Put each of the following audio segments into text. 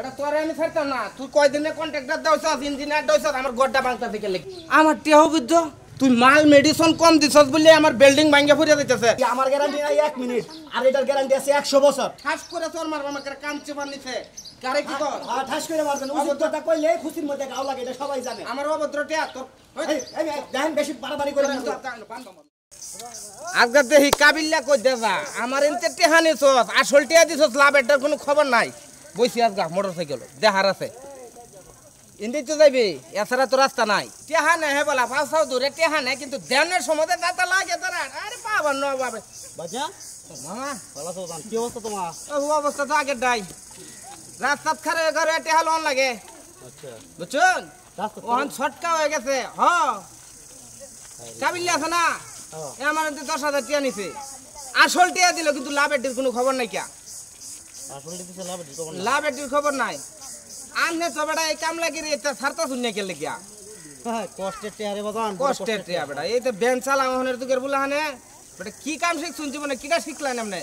এটা আমি আমার গড্ডা টেহ বুদ্ধ তুই মাল মেডিসিন কম দিছস বলে আমার বিল্ডিং ভাঙে ফুরে দিতেছে আমার গ্যারান্টি নাই এক মিনিট আর এটার গ্যারান্টি আছে একশো বছর ঠাস করে তোর মারবা আমাকে কামচে মার নিছে হ্যাঁ, জানে আমার অভদ্রটা টেহানি আসল টেহা দিছস লাভ এটার কোনো খবর নাই বসি আজ গা মোটর সাইকেল দেহার আছে ইন্দি তো যাবি এছাড়া তো রাস্তা নাই টেহা নাই হে বলা পাঁচ সাউ দূরে টেহা নেই কিন্তু দেনের সময় দাতা লাগে তারা আরে পাবার ন বাবে বাজা মামা ভালো তো কি অবস্থা তোমার ও অবস্থা তো আগে ডাই রাস্তা খারে ঘরে টেহা লাগে আচ্ছা ওহন ছটকা হয়ে গেছে হ কাবিল্লি আছে না আমার দশ হাজার টিয়া নিছে আসল টিয়া দিল কিন্তু লাভের কোনো খবর নাই কিয়া লাভ একটু খবর নাই আনলে তো বেটা এই কামলা রে এটা সারতা শুনিয়া কে লেগিয়া কষ্টের টেয়ারে বাজান কষ্টের টেয়া বেটা এই তো বেঞ্চাল আমার তুকের বুলা হানে বেটা কি কাম শিখ শুনছি মানে কিটা শিখলেন এমনে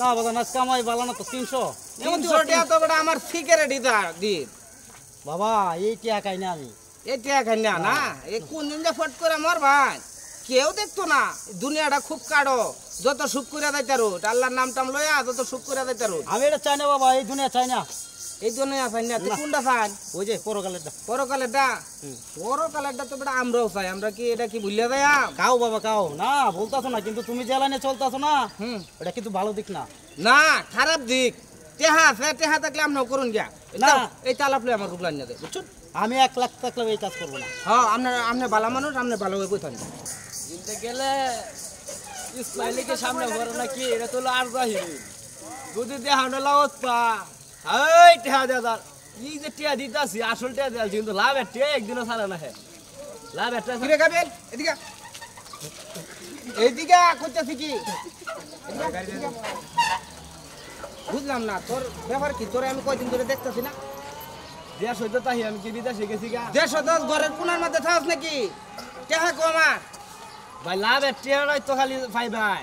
না বাবা না কামাই বালানো তো তিনশো তিনশো টাকা তো বেটা আমার সিগারেট দিদা দি বাবা এই টিয়া খাই না আমি এই টিয়া খাই না এ কোন দিন যে ফট করে মর ভাই কেউ দেখতো না দুনিয়াটা খুব কাড়ো যত সুখ করে দেয় তারুট আল্লাহর নাম টাম লয়া যত সুখ করে দেয় আমি এটা চাই না বাবা এই দুনিয়া চাই না এই জন্যই আসাই না কোনটা চান ওই যে পরকালেরটা পরকালেরটা পরকালেরটা তো বেটা আমরাও চাই আমরা কি এটা কি ভুলিয়া যাই কাও বাবা কাও না বলতাছো না কিন্তু তুমি যে লাইনে চলতাছো না হুম এটা কিন্তু ভালো দিক না না খারাপ দিক টেহা আছে তেহা থাকলে আমরাও করুন গিয়া না এই তালাপলে আমার গুপলান না দেয় বুঝছেন আমি এক লাখ থাকলে এই কাজ করবো না হ্যাঁ আপনার আপনি ভালো মানুষ আপনার ভালো হয়ে বইতেন কিনতে গেলে ইসমাইলিকে সামনে ভরে নাকি এটা তো আর যাহি যদি দেহানো লাওত পা এই টিয়া দেয়া যার কি যে টিয়া দিতাছি আসল টিয়া দেয়া কিন্তু লাভ এর টিয়া একদিনও ছাড়ে না হ্যাঁ লাভ এর টিয়া কিরে কাবিল এদিকে এইদিকে করতেছি কি বুঝলাম না তোর ব্যাপার কি তোরে আমি কয়দিন ধরে দেখতেছি না দেশ হইতো তাহি আমি কি বিদেশে গেছি গা দেশ হইতো ঘরের কোনার মধ্যে থাস নাকি টেহা কো আমার ভাই লাভ এর টিয়া তো খালি ভাই ভাই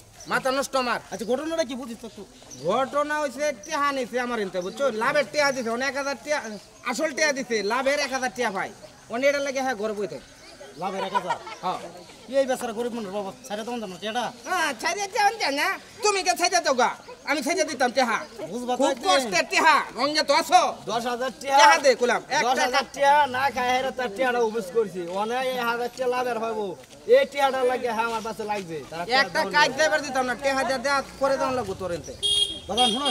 মাথা নষ্ট আমার আচ্ছা ঘটনাটা কি বুঝিস তো ঘটনা হয়েছে টেহা নিছে আমার এনতে বুঝছো লাভের টেহা দিছে অনেক হাজার টিয়া আসল টিয়া দিছে লাভের এক হাজার টিয়া ভাই অনেকটা লাগে হ্যাঁ ঘরে বই থাকে হ্যাঁ। তুমি কে ছাইতে আমি দিতাম টেহা বুঝবা দশ হাজার দশ হাজার টেহা না খাই তার টেহাটা উপোস অনেক এই হাজার টেহা লাভের হইব এই টেহাটা লাগে হ্যাঁ আমার কাছে লাগবে একটা কাজ দেবার দিতাম না টেহা দেওয়া করে দেওয়া লাগবো তোর বাবা শুনো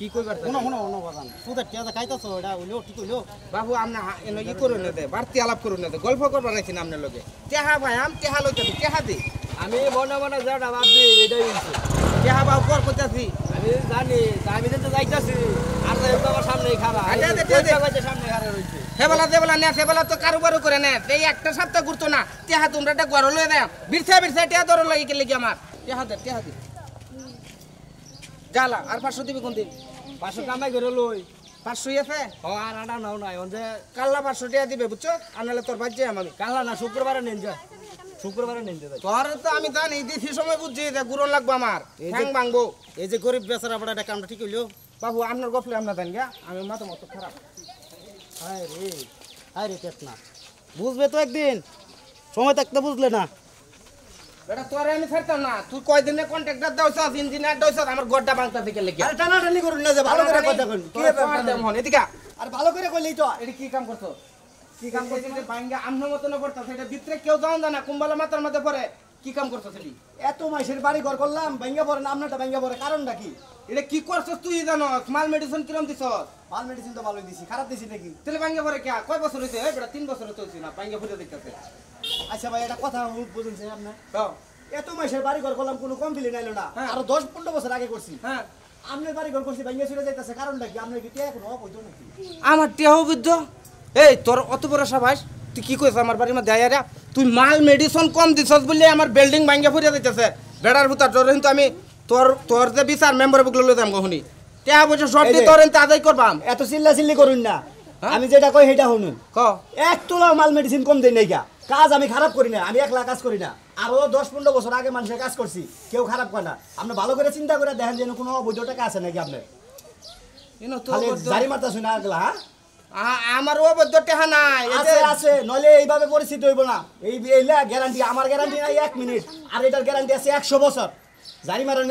কি কইবার শুনো শুনো শুনো বাজান সুদের টিয়া খাইতাছো এটা হইলো ঠিক হইলো বাবু আপনি এনে ই করুন না দে বাড়তি আলাপ করুন না দে গল্প করবার আছেন আমনে লগে তেহা ভাই আম তেহা লইতে তেহা দে আমি মনে মনে যাটা ভাবছি এটাই হইছে তেহা বাবু কর আমি জানি আমি তো যাইতাছি আর যাই আমার সামনেই খারাপ আচ্ছা, সামনে খারাপ রইছে হেবেলা দেবেলা না সেবেলা তো কারোবারও করে নে এই একটা সপ্তাহ ঘুরতো না তেহা তোমরা একটা গড় লয়ে দেয় বিরসা বিরসা লাগি ধরো লাগে আমার তেহা দে তেহা গালা আর পাঁচশো দিবি কোন দিন পাঁচশো কামাই করে লই পাঁচশো আছে হ আর আটা নাও নাই অন যে কাল্লা পাঁচশো টিয়া দিবে বুঝছো আনালে তোর বাদ যাই আমি কাল্লা না শুক্রবারে নিন যা শুক্রবারে নিন যা তোর তো আমি জানি দিছি সময় বুঝছি যে গুড়ো লাগবো আমার ঠ্যাং ভাঙবো এই যে গরিব বেচারা বড় একটা কামটা ঠিক হইলো বাবু আপনার গফলে আপনার দেন গা আমি মাথা মতো খারাপ হায় রে হায় রে পেট বুঝবে তো একদিন সময় থাকতে বুঝলে না তোরে আমি কি কাম করছো কি কাম করছো যে বাড়ি ঘর করলাম ভাঙ্গা পড়ে না আমনাটা ভাঙ্গা পড়ে কারণটা কি এটা কি করছস তুই জানস মাল মেডিসিন কিরম দিছস মাল মেডিসিন তো ভালোই দিছি খারাপ দিছি নাকি তাহলে ভাঙ্গা পরে কে কয় বছর হয়েছে তিন বছর হইছে না ভাঙ্গা ফুটে দেখতেছে আচ্ছা ভাই এটা কথা বুঝুন স্যার আপনার এত মাসের বাড়ি ঘর করলাম কোনো কমপ্লেন আইলো না আরো দশ পনেরো বছর আগে করছি হ্যাঁ আপনার বাড়ি ঘর করছি ভাঙ্গে চলে যাইতেছে কারণটা কি আপনার কি এখন অবৈধ নাকি আমার দেহ বৃদ্ধ এই তোর অত বড় সাবাস তুই কি কইছ আমার বাড়ির মধ্যে আয়ারা তুই মাল মেডিসিন কম দিছস বলে আমার বিল্ডিং ভাঙ্গে ফুরিয়ে যাইতেছে বেড়ার ভুতার ডর কিন্তু আমি তোর তোর যে বিচার মেম্বার বুকলে লই যাম গহনি টেয়া বসে সব দিয়ে তোর এনতে আদায় করবাম এত চিল্লা চিল্লি করুন না হ্যাঁ? আমি যেটা কই সেটা হনুন ক এক তোলা মাল মেডিসিন কম দেই নাইকা কাজ আমি খারাপ করি না আমি একলা কাজ করি না আরো দশ পনেরো বছর আগে মানুষের কাজ করছি কেউ খারাপ করে না আপনি ভালো করে চিন্তা করে দেখেন যেন কোনো অবৈধ টাকা আছে নাকি হ্যাঁ? নাই আছে এইলা নাই এক মিনিট আছে আপনি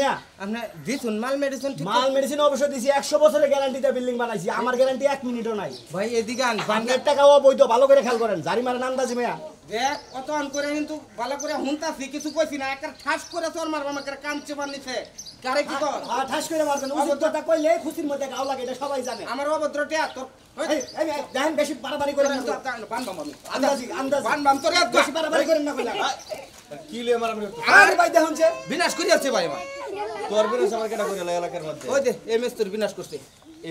বিল্ডিং আমার এক নাই ভাই ভালো করে খেয়াল করেন জারি মারেন আন্দাজি মেয়া দেখ অতন করে কিন্তু ভালো করে হুনতাছি কিছু কইছি না একবার ঠাস করে চর মারবা আমাকে কাঞ্চে মার নিছে কারে কি কর আ ঠাস করে মারবেন ওই অভদ্রতা কইলে খুশির মধ্যে গাও লাগে এটা সবাই জানে আমার অভদ্রটা তোর দেখেন বেশি বাড়াবাড়ি করেন না বানবাম আমি আন্দাজি আন্দাজি আন্দাজ বানবাম তোর এত বেশি বাড়াবাড়ি করেন না কইলা কি লই লে মারামারি আর ভাই দেখুন যে বিনাশ করি আছে ভাই আমার তোর বিনাশ আমার কেটা করে লাগে এলাকার মধ্যে ওই দে এমএস তোর বিনাশ করছে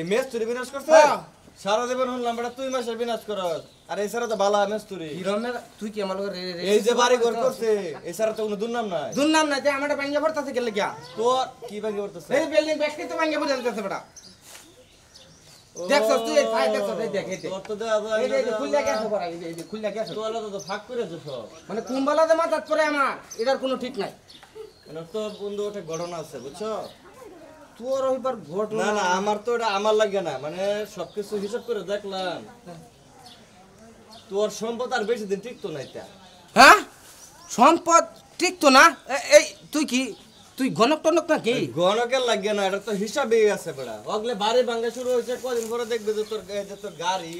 এমএস তোর বিনাশ করছে হ্যাঁ সারা জীবন শুনলাম বেটা তুই মাসের বিনাশ কর আর এছাড়া তো বালা মেস্তুরি হিরণের তুই কি আমার এই যে বাড়ি ঘর করছে এছাড়া তো কোনো দুর্নাম নাই দুর্নাম নাই যে আমারটা ভাঙ্গে পড়তাছে গেলে কি তোর কি ভাঙ্গে পড়তাছে এই বিল্ডিং ব্যাসকে তো ভাঙ্গে পড়ে যাচ্ছে বেটা দেখছস তুই এই ফাইল দেখছস এই দেখ এই তোর তো দেয়া যায় এই যে খুললা আছে পড়া এই যে খুললা আছে তোর আলাদা তো ফাঁক করে দিছ মানে কুমবালা দে মাথা করে আমার এটার কোনো ঠিক নাই মানে তোর বন্ধু একটা ঘটনা আছে বুঝছো তোর হইবার ঘটনা না না আমার তো এটা আমার লাগে না মানে সবকিছু হিসাব করে দেখলাম তোর সম্পদ আর বেশি দিন ঠিক তো নাই হ্যাঁ সম্পদ ঠিক না এই তুই কি তুই গণক টনক নাকি গণকের লাগে না এটা তো হিসাবেই আছে বেড়া অগলে বাড়ি ভাঙ্গা শুরু হয়েছে কদিন পরে দেখবে যে তোর যে তোর গাড়ি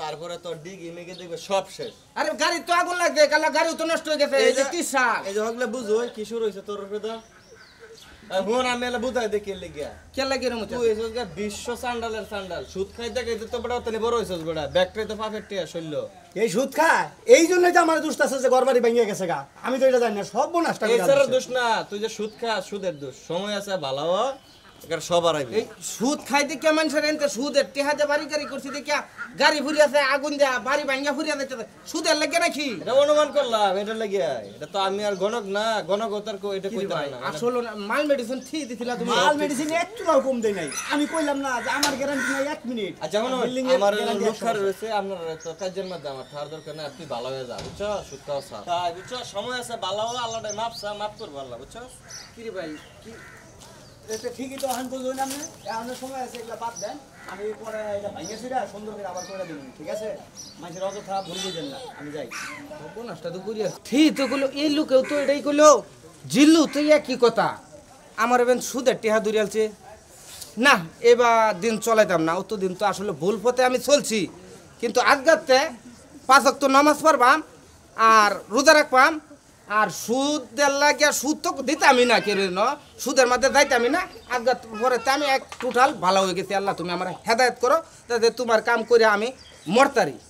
তারপরে তোর ডিগি মেগে দেখবে সব শেষ আরে গাড়ি তো আগুন লাগবে কালা গাড়ি তো নষ্ট হয়ে গেছে এই যে কি সার এই যে অগলে বুঝো কি শুরু হয়েছে তোর দা আমি বুঝাই দে কে কে তুই এসস গা বিশ্ব সান্ডালের সান্ডাল সুদ খাইতে খাইতে তো বড় তনে বড় হইছস তো পাফেট শৈল এই সুদ খা এই জন্য তো আমার দোষ আছে যে গরবাড়ি ভাঙিয়ে গেছে গা আমি তো এটা জানি না সব বনাসটা এই দোষ না তুই যে সুদ খা সুদের দোষ সময় আছে ভালো এর সবার আইবে এই সুদ খাই দেখে মানুষের এনতে সুদের টেহাতে বাড়ি গাড়ি করছি দেখে গাড়ি ফুরি আছে আগুন দেয়া বাড়ি ভাঙ্গা ফুরিয়া আছে সুদের লেগে নাকি এটা অনুমান করলাম এটা লেগে এটা তো আমি আর গণক না গণক ওতার কো এটা কইতে পারি না মানে- আসলে মাল মেডিসিন ঠিক দিছিলা তুমি মাল মেডিসিন একটু নাও কম দেই নাই আমি কইলাম না যে আমার গ্যারান্টি নাই 1 মিনিট আচ্ছা মনে আমার লোকার রয়েছে আপনার তো কাজের মধ্যে আমার থার দরকার না আপনি ভালো হয়ে যা বুঝছো সুদ খাও স্যার তাই বুঝছো সময় আছে ভালো আল্লাহটাই মাপসা মাপ করব আল্লাহ বুঝছো কি রে ভাই কি ভুল তো জিল্লু কথা আমার এবার সুদের টেহা দুরিয়ালছে না এবার দিন চলাইতাম না অত দিন তো আসলে ভুল পথে আমি চলছি কিন্তু আজকাতে পাঁচক তো নমাজ পারবাম আর রোজা রাখবাম আর সুদ লাগিয়া সুদ তো দিতামই না কেন সুদের মধ্যে যাইতামই না আজকে পরে আমি এক টোটাল ভালো হয়ে গেছি আল্লাহ তুমি আমার হেদায়ত করো তাতে তোমার কাম করে আমি মরতারি